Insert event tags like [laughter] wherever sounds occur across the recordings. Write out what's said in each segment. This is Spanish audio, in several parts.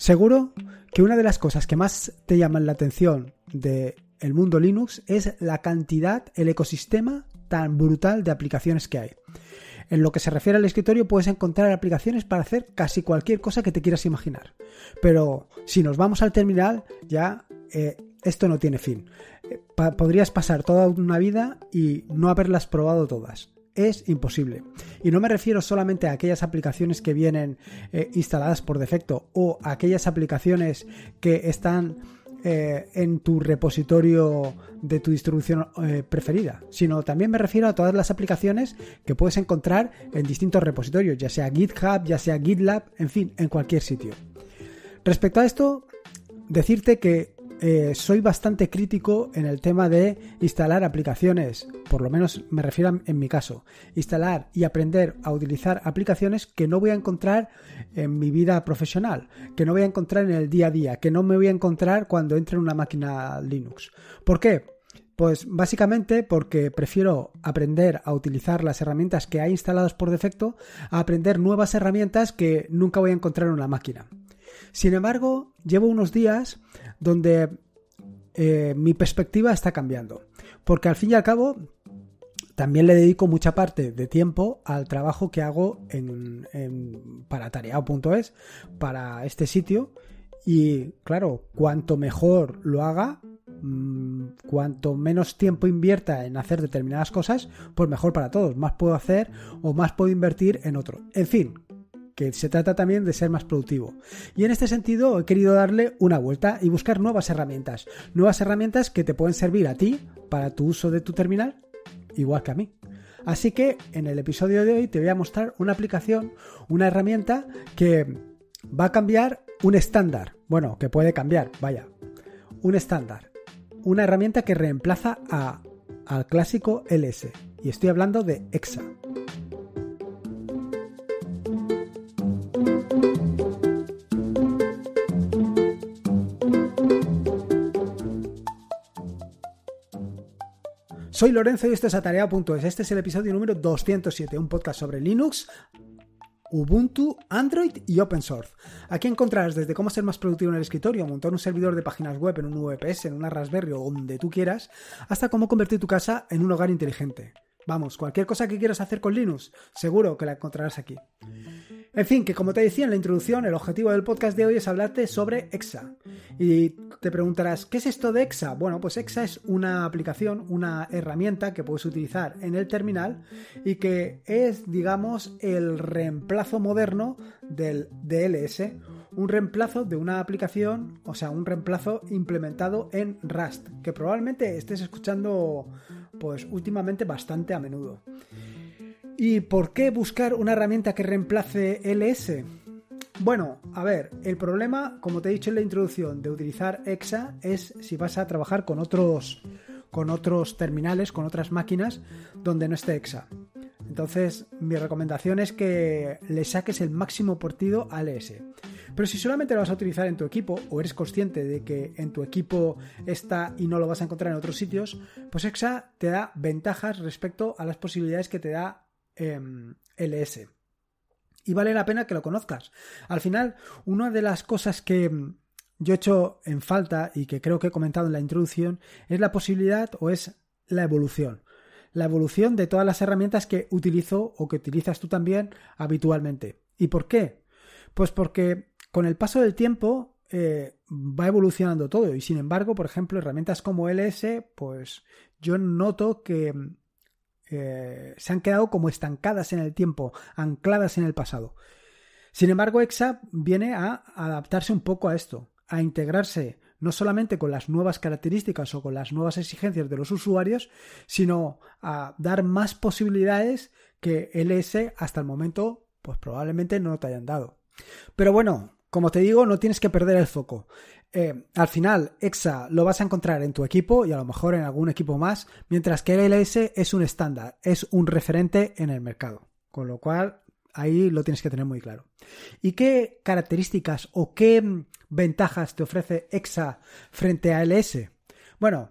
Seguro que una de las cosas que más te llaman la atención del mundo Linux es la cantidad, el ecosistema tan brutal de aplicaciones que hay. En lo que se refiere al escritorio puedes encontrar aplicaciones para hacer casi cualquier cosa que te quieras imaginar. Pero si nos vamos al terminal, ya eh, esto no tiene fin. Eh, podrías pasar toda una vida y no haberlas probado todas es imposible. Y no me refiero solamente a aquellas aplicaciones que vienen eh, instaladas por defecto o aquellas aplicaciones que están eh, en tu repositorio de tu distribución eh, preferida, sino también me refiero a todas las aplicaciones que puedes encontrar en distintos repositorios, ya sea GitHub, ya sea GitLab, en fin, en cualquier sitio. Respecto a esto, decirte que eh, soy bastante crítico en el tema de instalar aplicaciones, por lo menos me refiero en mi caso, instalar y aprender a utilizar aplicaciones que no voy a encontrar en mi vida profesional, que no voy a encontrar en el día a día, que no me voy a encontrar cuando entre en una máquina Linux. ¿Por qué? Pues básicamente porque prefiero aprender a utilizar las herramientas que hay instaladas por defecto a aprender nuevas herramientas que nunca voy a encontrar en una máquina. Sin embargo, llevo unos días donde eh, mi perspectiva está cambiando. Porque al fin y al cabo, también le dedico mucha parte de tiempo al trabajo que hago en, para tareao.es, para este sitio. Y claro, cuanto mejor lo haga, mm, cuanto menos tiempo invierta en hacer determinadas cosas, pues mejor para todos. Más puedo hacer o más puedo invertir en otro. En fin, que se trata también de ser más productivo. Y en este sentido he querido darle una vuelta y buscar nuevas herramientas. Nuevas herramientas que te pueden servir a ti para tu uso de tu terminal, igual que a mí. Así que en el episodio de hoy te voy a mostrar una aplicación, una herramienta que va a cambiar un estándar. Bueno, que puede cambiar, vaya. Un estándar. Una herramienta que reemplaza a, al clásico LS. Y estoy hablando de EXA. Soy Lorenzo y esto es Atarea.es. Este es el episodio número 207, un podcast sobre Linux, Ubuntu, Android y Open Source. Aquí encontrarás desde cómo ser más productivo en el escritorio, montar un servidor de páginas web en un VPS, en una Raspberry o donde tú quieras, hasta cómo convertir tu casa en un hogar inteligente. Vamos, cualquier cosa que quieras hacer con Linux, seguro que la encontrarás aquí. En fin, que como te decía en la introducción, el objetivo del podcast de hoy es hablarte sobre EXA. Y te preguntarás, ¿qué es esto de EXA? Bueno, pues EXA es una aplicación, una herramienta que puedes utilizar en el terminal y que es, digamos, el reemplazo moderno del DLS, un reemplazo de una aplicación, o sea, un reemplazo implementado en Rust, que probablemente estés escuchando pues últimamente bastante a menudo. ¿Y por qué buscar una herramienta que reemplace LS? Bueno, a ver, el problema, como te he dicho en la introducción, de utilizar EXA es si vas a trabajar con otros, con otros terminales, con otras máquinas donde no esté EXA. Entonces, mi recomendación es que le saques el máximo partido al LS. Pero si solamente lo vas a utilizar en tu equipo o eres consciente de que en tu equipo está y no lo vas a encontrar en otros sitios, pues EXA te da ventajas respecto a las posibilidades que te da Em, LS. Y vale la pena que lo conozcas. Al final, una de las cosas que em, yo he hecho en falta y que creo que he comentado en la introducción es la posibilidad o es la evolución. La evolución de todas las herramientas que utilizo o que utilizas tú también habitualmente. ¿Y por qué? Pues porque con el paso del tiempo eh, va evolucionando todo y sin embargo, por ejemplo, herramientas como LS, pues yo noto que em, eh, se han quedado como estancadas en el tiempo, ancladas en el pasado. Sin embargo, EXA viene a adaptarse un poco a esto, a integrarse no solamente con las nuevas características o con las nuevas exigencias de los usuarios, sino a dar más posibilidades que LS hasta el momento, pues probablemente no te hayan dado. Pero bueno, como te digo, no tienes que perder el foco. Eh, al final, EXA lo vas a encontrar en tu equipo y a lo mejor en algún equipo más, mientras que el LS es un estándar, es un referente en el mercado. Con lo cual, ahí lo tienes que tener muy claro. ¿Y qué características o qué mm, ventajas te ofrece EXA frente a LS? Bueno,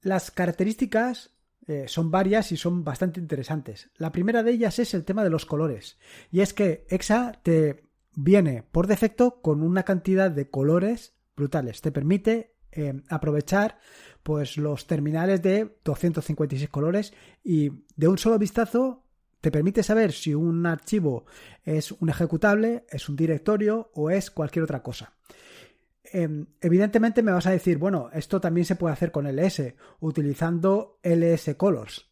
las características eh, son varias y son bastante interesantes. La primera de ellas es el tema de los colores. Y es que EXA te viene por defecto con una cantidad de colores brutales. Te permite eh, aprovechar pues los terminales de 256 colores y de un solo vistazo te permite saber si un archivo es un ejecutable, es un directorio o es cualquier otra cosa. Em, evidentemente me vas a decir, bueno, esto también se puede hacer con LS, utilizando LS Colors.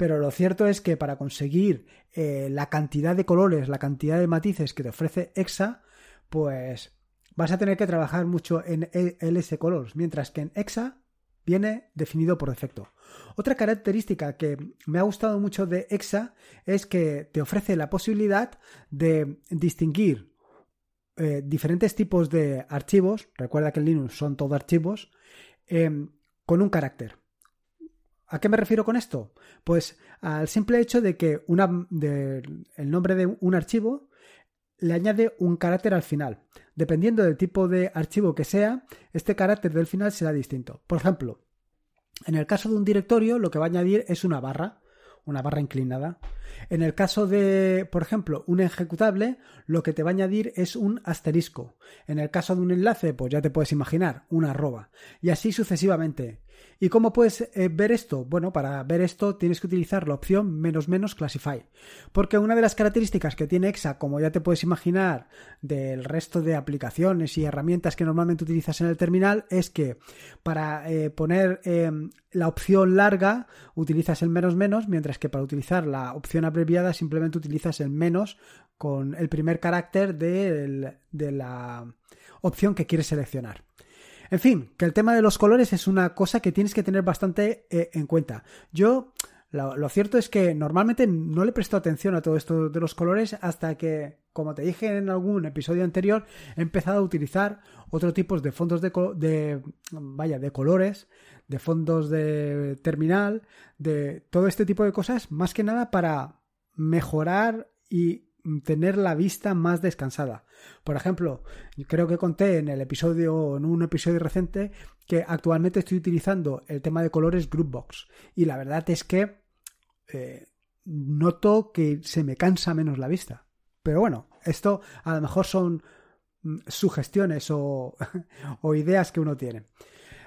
Pero lo cierto es que para conseguir eh, la cantidad de colores, la cantidad de matices que te ofrece EXA, pues vas a tener que trabajar mucho en e, LS Colors, mientras que en EXA viene definido por defecto. Otra característica que me ha gustado mucho de EXA es que te ofrece la posibilidad de distinguir eh, diferentes tipos de archivos, recuerda que en Linux son todos archivos, em, con un carácter. ¿A qué me refiero con esto? Pues al simple hecho de que el nombre de un archivo le añade un carácter al final. Dependiendo del tipo de archivo que sea, este carácter del final será distinto. Por ejemplo, en el caso de un directorio, lo que va a añadir es una barra, una barra inclinada. En el caso de, por ejemplo, un ejecutable, lo que te va a añadir es un asterisco. En el caso de un enlace, pues ya te puedes imaginar, una arroba. Y así sucesivamente. ¿Y cómo puedes eh, ver esto? Bueno, para ver esto tienes que utilizar la opción menos menos classify, porque una de las características que tiene EXA, como ya te puedes imaginar, del resto de aplicaciones y herramientas que normalmente utilizas en el terminal es que para eh, poner em, la opción larga utilizas el menos menos, mientras que para utilizar la opción abreviada simplemente utilizas el menos con el primer carácter de la opción que quieres seleccionar. En fin, que el tema de los colores es una cosa que tienes que tener bastante eh, en cuenta. Yo, lo, cierto es que normalmente no le presto atención a todo esto de los colores hasta que, como te dije en algún episodio anterior, he empezado a utilizar otro tipo de fondos de, de vaya, de colores, de fondos de terminal, de todo este tipo de cosas, más que nada para mejorar y Mm, tener la vista más descansada. Por ejemplo, creo que conté en el episodio, en un episodio reciente, que actualmente estoy utilizando el tema de colores Groupbox. Y la verdad es que eh, noto que se me cansa menos la vista. Pero bueno, esto a lo mejor son mm, sugestiones o, [laughs] o ideas que uno tiene.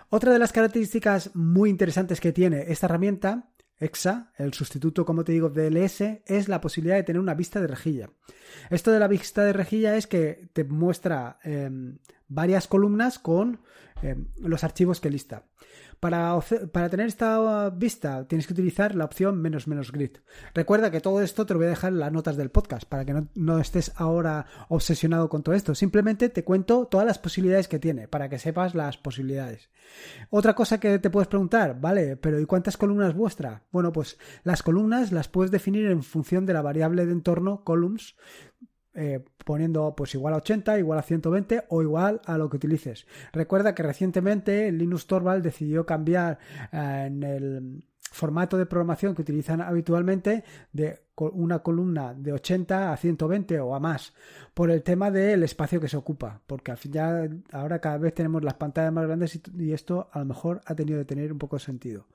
Otra de las características muy interesantes que tiene esta herramienta EXA, el sustituto, como te digo, de LS, es la posibilidad de tener una vista de rejilla. Esto de la vista de rejilla es que te muestra em, varias columnas con em, los archivos que lista. Para, tener esta vista tienes que utilizar la opción menos menos grid. Recuerda que todo esto te lo voy a dejar en las notas del podcast para que no, no estés ahora obsesionado con todo esto. Simplemente te cuento todas las posibilidades que tiene para que sepas las posibilidades. Otra cosa que te puedes preguntar, vale, pero ¿y cuántas columnas vuestra? Bueno, pues las columnas las puedes definir en función de la variable de entorno columns eh, poniendo pues igual a 80, igual a 120 o igual a lo que utilices. Recuerda que recientemente Linux Torvald decidió cambiar eh, en el formato de programación que utilizan habitualmente de una columna de 80 a 120 o a más por el tema del espacio que se ocupa porque al final ahora cada vez tenemos las pantallas más grandes y, esto a lo mejor ha tenido de tener un poco de sentido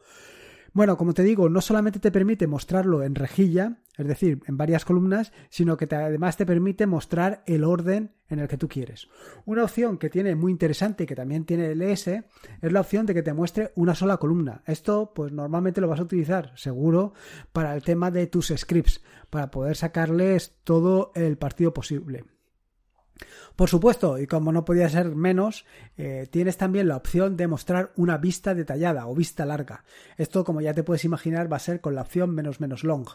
bueno, como te digo, no solamente te permite mostrarlo en rejilla, es decir, en varias columnas, sino que además te permite mostrar el orden en el que tú quieres. Una opción que tiene muy interesante y que también tiene LS e es la opción de que te muestre una sola columna. Esto, pues normalmente lo vas a utilizar, seguro, para el tema de tus scripts, para poder sacarles todo el partido posible. Por supuesto, y como no podía ser menos, eh, tienes también la opción de mostrar una vista detallada o vista larga. Esto, como ya te puedes imaginar, va a ser con la opción menos menos long.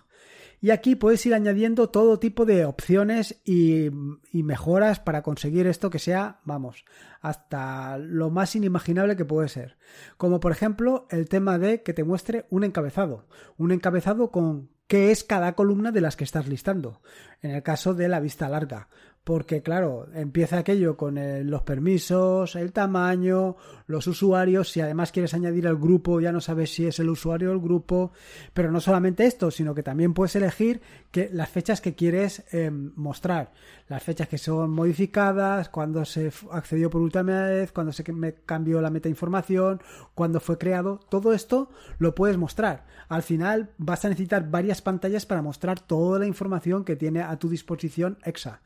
Y aquí puedes ir añadiendo todo tipo de opciones y mejoras para conseguir esto que sea, vamos, hasta lo más inimaginable que puede ser. Como por ejemplo el tema de que te muestre un encabezado. Un encabezado con qué es cada columna de las que estás listando, en el caso de la vista larga porque claro, empieza aquello con eh, los permisos, el tamaño, los usuarios, si además quieres añadir al grupo ya no sabes si es el usuario o el grupo, pero no solamente esto, sino que también puedes elegir que, las fechas que quieres em, mostrar, las fechas que son modificadas, cuando se accedió por última vez, cuando se cambió la meta información, cuando fue creado, todo esto lo puedes mostrar. Al final vas a necesitar varias pantallas para mostrar toda la información que tiene a tu disposición EXA.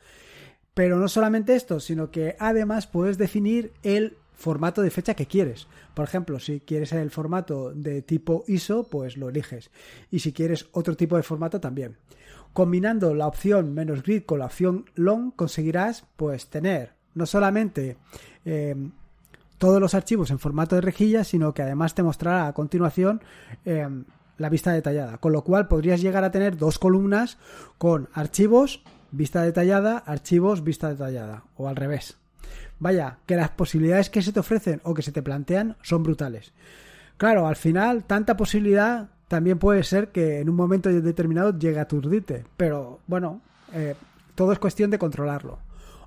Pero no solamente esto, sino que además puedes definir el formato de fecha que quieres. Por ejemplo, si quieres el formato de tipo ISO, pues lo eliges. Y si quieres otro tipo de formato también. Combinando la opción menos grid con la opción long conseguirás pues tener no solamente em, todos los archivos en formato de rejilla, sino que además te mostrará a continuación em, la vista detallada. Con lo cual podrías llegar a tener dos columnas con archivos vista detallada, archivos, vista detallada, o al revés. Vaya, que las posibilidades que se te ofrecen o que se te plantean son brutales. Claro, al final, tanta posibilidad también puede ser que en un momento determinado llegue a aturdite, pero bueno, eh, todo es cuestión de controlarlo.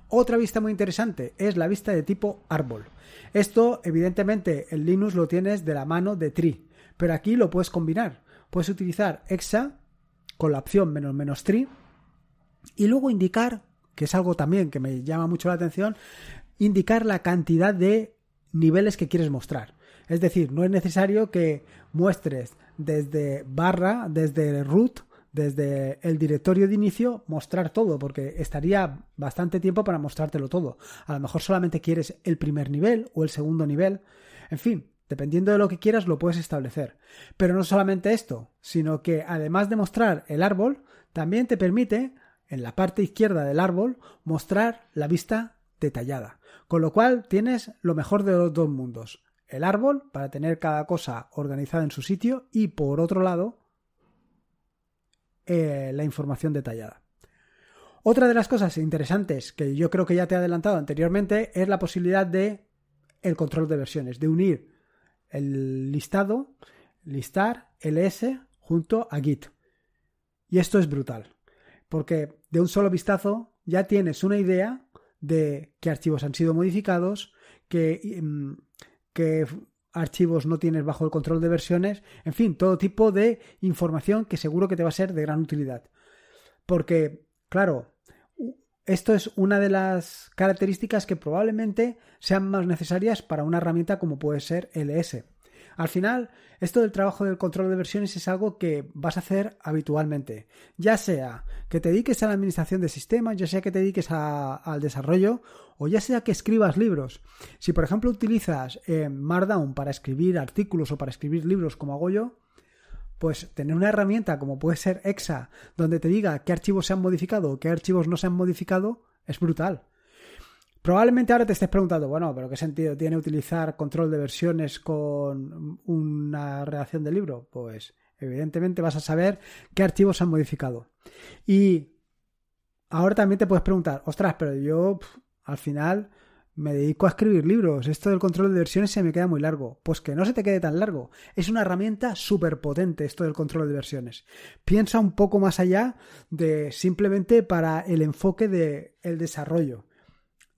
Otra vista muy interesante es la vista de tipo árbol. Esto, evidentemente, en Linux lo tienes de la mano de tree, pero aquí lo puedes combinar. Puedes utilizar exa con la opción menos menos tree y luego indicar, que es algo también que me llama mucho la atención, indicar la cantidad de niveles que quieres mostrar. Es decir, no es necesario que muestres desde barra, desde root, desde el directorio de inicio, mostrar todo, porque estaría bastante tiempo para mostrártelo todo. A lo mejor solamente quieres el primer nivel o el segundo nivel. En fin, dependiendo de lo que quieras, lo puedes establecer. Pero no solamente esto, sino que además de mostrar el árbol, también te permite en la parte izquierda del árbol mostrar la vista detallada, con lo cual tienes lo mejor de los dos mundos, el árbol para tener cada cosa organizada en su sitio y por otro lado eh, la información detallada. Otra de las cosas interesantes que yo creo que ya te he adelantado anteriormente es la posibilidad de el control de versiones, de unir el listado, listar ls junto a git. Y esto es brutal porque de un solo vistazo ya tienes una idea de qué archivos han sido modificados, qué, em, archivos no tienes bajo el control de versiones, en fin, todo tipo de información que seguro que te va a ser de gran utilidad. Porque, claro, esto es una de las características que probablemente sean más necesarias para una herramienta como puede ser LS. Al final, esto del trabajo del control de versiones es algo que vas a hacer habitualmente. Ya sea que te dediques a la administración de sistemas, ya sea que te dediques al desarrollo o ya sea que escribas libros. Si por ejemplo utilizas eh, Markdown para escribir artículos o para escribir libros como hago yo, pues tener una herramienta como puede ser EXA, donde te diga qué archivos se han modificado o qué archivos no se han modificado, es brutal. Probablemente ahora te estés preguntando, bueno, pero ¿qué sentido tiene utilizar control de versiones con una redacción de libro? Pues evidentemente vas a saber qué archivos han modificado. Y ahora también te puedes preguntar, ostras, pero yo al final me dedico a escribir libros, esto del control de versiones se me queda muy largo. Pues que no se te quede tan largo. Es una herramienta súper potente esto del control de versiones. Piensa un poco más allá de simplemente para el enfoque del desarrollo.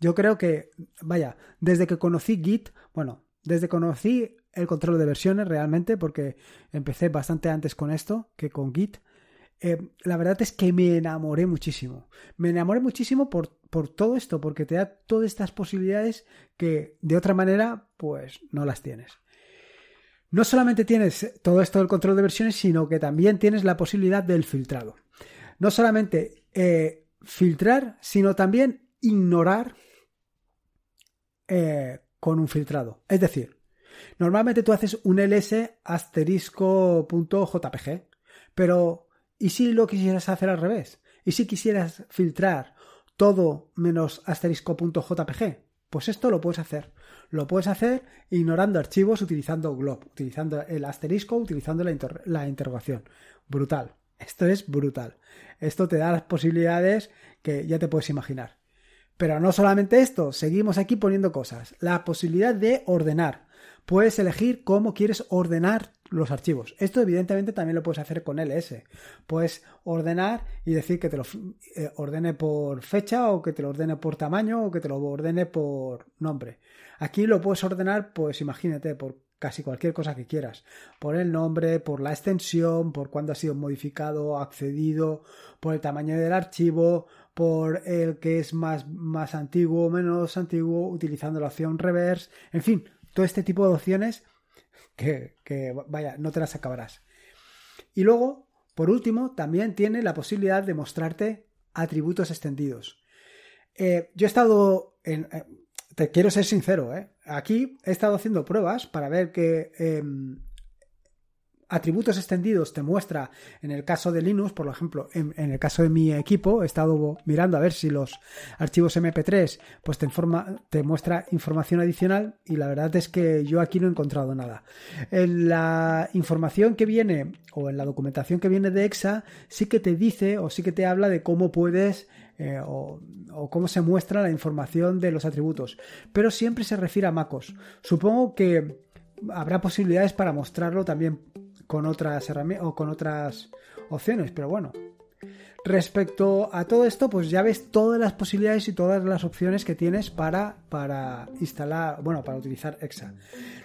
Yo creo que, vaya, desde que conocí Git, bueno, desde que conocí el control de versiones realmente, porque empecé bastante antes con esto que con Git, eh, la verdad es que me enamoré muchísimo. Me enamoré muchísimo por, todo esto, porque te da todas estas posibilidades que de otra manera, pues no las tienes. No solamente tienes todo esto del control de versiones, sino que también tienes la posibilidad del filtrado. No solamente eh, filtrar, sino también ignorar eh, con un filtrado. Es decir, normalmente tú haces un ls asterisco.jpg, pero ¿y si lo quisieras hacer al revés? ¿Y si quisieras filtrar todo menos asterisco.jpg? Pues esto lo puedes hacer. Lo puedes hacer ignorando archivos utilizando glob, utilizando el asterisco, utilizando la interrogación. Brutal. Esto es brutal. Esto te da las posibilidades que ya te puedes imaginar. Pero no solamente esto, seguimos aquí poniendo cosas. La posibilidad de ordenar. Puedes elegir cómo quieres ordenar los archivos. Esto evidentemente también lo puedes hacer con LS. Puedes ordenar y decir que te lo eh, ordene por fecha o que te lo ordene por tamaño o que te lo ordene por nombre. Aquí lo puedes ordenar, pues imagínate, por casi cualquier cosa que quieras. Por el nombre, por la extensión, por cuándo ha sido modificado, accedido, por el tamaño del archivo, por el que es más, más antiguo o menos antiguo, utilizando la opción reverse, en fin, todo este tipo de opciones que, vaya, no te las acabarás. Y luego, por último, también tiene la posibilidad de mostrarte atributos extendidos. Eh, yo he estado en... Eh, te quiero ser sincero, eh. Aquí he estado haciendo pruebas para ver que em, atributos extendidos te muestra, en el caso de Linux, por ejemplo, en, el caso de mi equipo, he estado mirando a ver si los archivos MP3 pues te, te muestra información adicional y la verdad es que yo aquí no he encontrado nada. En la información que viene o en la documentación que viene de EXA sí que te dice o sí que te habla de cómo puedes eh, o, cómo se muestra la información de los atributos, pero siempre se refiere a MacOS. Supongo que habrá posibilidades para mostrarlo también con otras herramientas o con otras opciones, pero bueno. Respecto a todo esto, pues ya ves todas las posibilidades y todas las opciones que tienes para, para instalar, bueno, para utilizar EXA.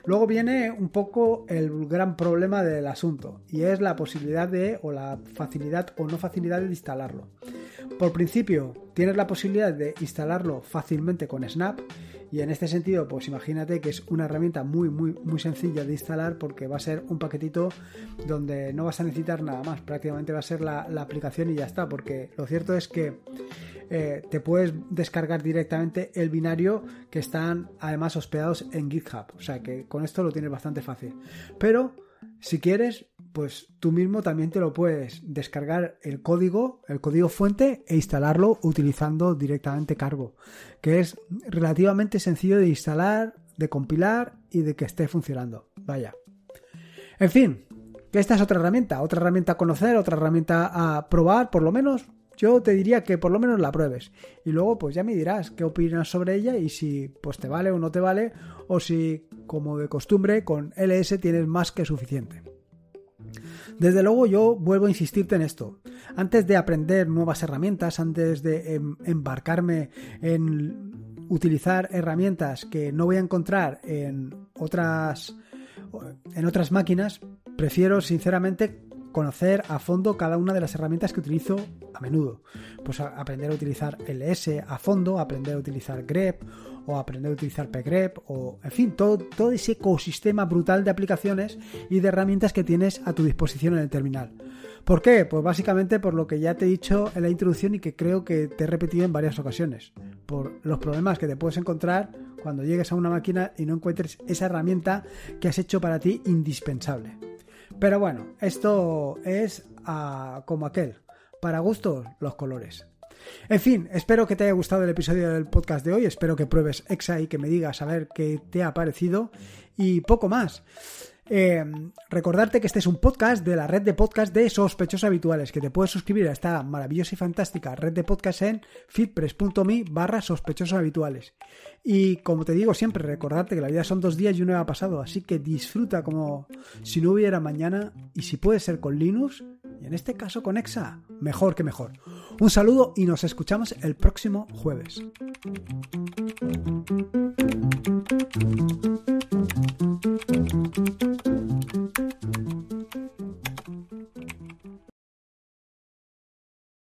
Luego viene un poco el gran problema del asunto y es la posibilidad de, o la facilidad o no facilidad de instalarlo. Por principio, Tienes la posibilidad de instalarlo fácilmente con Snap y en este sentido, pues imagínate que es una herramienta muy, muy, muy sencilla de instalar porque va a ser un paquetito donde no vas a necesitar nada más, prácticamente va a ser la, aplicación y ya está, porque lo cierto es que eh, te puedes descargar directamente el binario que están además hospedados en GitHub, o sea que con esto lo tienes bastante fácil. Pero si quieres, pues tú mismo también te lo puedes descargar el código, el código fuente e instalarlo utilizando directamente cargo, que es relativamente sencillo de instalar, de compilar y de que esté funcionando. Vaya. En fin, esta es otra herramienta, otra herramienta a conocer, otra herramienta a probar por lo menos, yo te diría que por lo menos la pruebes. Y luego pues ya me dirás qué opinas sobre ella y si pues te vale o no te vale o si como de costumbre con LS tienes más que suficiente. Desde luego yo vuelvo a insistirte en esto. Antes de aprender nuevas herramientas, antes de em, embarcarme en utilizar herramientas que no voy a encontrar en otras en otras máquinas, prefiero sinceramente conocer a fondo cada una de las herramientas que utilizo a menudo. Pues aprender a utilizar LS a fondo, aprender a utilizar grep o aprender a utilizar pgrep o en fin, todo, todo ese ecosistema brutal de aplicaciones y de herramientas que tienes a tu disposición en el terminal. ¿Por qué? Pues básicamente por lo que ya te he dicho en la introducción y que creo que te he repetido en varias ocasiones. Por los problemas que te puedes encontrar cuando llegues a una máquina y no encuentres esa herramienta que has hecho para ti indispensable. Pero bueno, esto es ah, como aquel. Para gusto, los colores. En fin, espero que te haya gustado el episodio del podcast de hoy. Espero que pruebes Exa y que me digas a ver qué te ha parecido. Y poco más. Em, recordarte que este es un podcast de la red de podcast de sospechosos habituales, que te puedes suscribir a esta maravillosa y fantástica red de podcast en fitpress.me barra sospechosos habituales. Y como te digo siempre, recordarte que la vida son dos días y uno ha pasado, así que disfruta como si no hubiera mañana y si puede ser con Linux, y en este caso con Exa, mejor que mejor. Un saludo y nos escuchamos el próximo jueves.